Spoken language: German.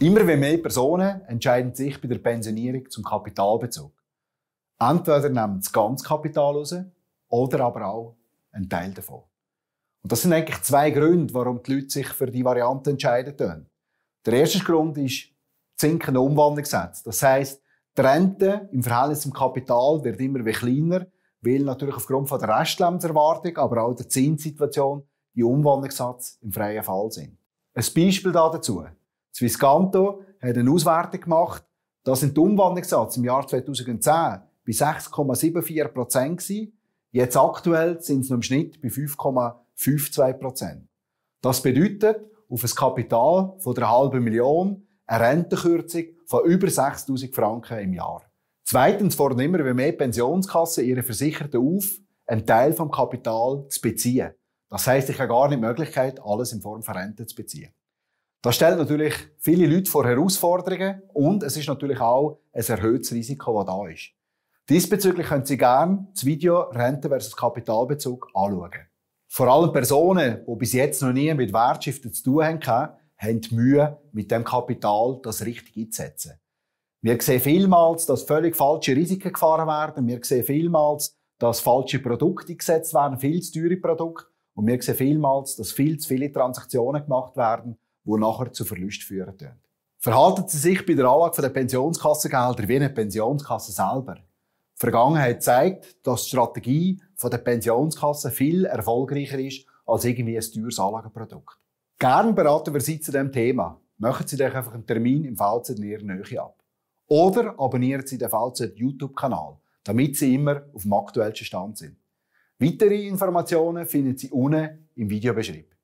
Immer wenn mehr Personen entscheiden sich bei der Pensionierung zum Kapitalbezug. Entweder nehmen das ganze Kapital raus oder aber auch einen Teil davon. Und das sind eigentlich zwei Gründe, warum die Leute sich für die Variante entscheiden Der erste Grund ist sinkende Umwandlungssätze. Das heißt, die Rente im Verhältnis zum Kapital wird immer kleiner, weil natürlich aufgrund von der Restlebenserwartung, aber auch der Zinssituation die Umwandlungssatz im freien Fall sind. Ein Beispiel dazu. Swisscanto hat eine Auswertung gemacht, da sind die Umwandlungssätze im Jahr 2010 bei 6,74 Prozent Jetzt aktuell sind es im Schnitt bei 5,52 Prozent. Das bedeutet auf ein Kapital von einer halben Million eine Rentenkürzung von über 6.000 Franken im Jahr. Zweitens fordern immer mehr Pensionskassen ihre Versicherten auf, einen Teil vom Kapital zu beziehen. Das heisst, ich habe gar nicht die Möglichkeit, alles in Form von Renten zu beziehen. Das stellt natürlich viele Leute vor Herausforderungen und es ist natürlich auch ein erhöhtes Risiko, das da ist. Diesbezüglich können Sie gerne das Video Rente versus Kapitalbezug anschauen. Vor allem Personen, die bis jetzt noch nie mit Wertschriften zu tun hatten, haben Mühe, mit dem Kapital das richtig einzusetzen. Wir sehen vielmals, dass völlig falsche Risiken gefahren werden. Wir sehen vielmals, dass falsche Produkte eingesetzt werden, viel zu teure Produkte. Und wir sehen vielmals, dass viel zu viele Transaktionen gemacht werden, die nachher zu Verlust führen Verhalten Sie sich bei der Anlage der Pensionskassengelder wie eine Pensionskasse selber. Die Vergangenheit zeigt, dass die Strategie der Pensionskasse viel erfolgreicher ist als irgendwie ein teures Anlagenprodukt. Gern beraten wir Sie zu diesem Thema. Machen Sie doch einfach einen Termin im VZ in Ihrer Nähe ab. Oder abonnieren Sie den VZ YouTube-Kanal, damit Sie immer auf dem aktuellsten Stand sind. Weitere Informationen finden Sie unten im Videobeschrieb.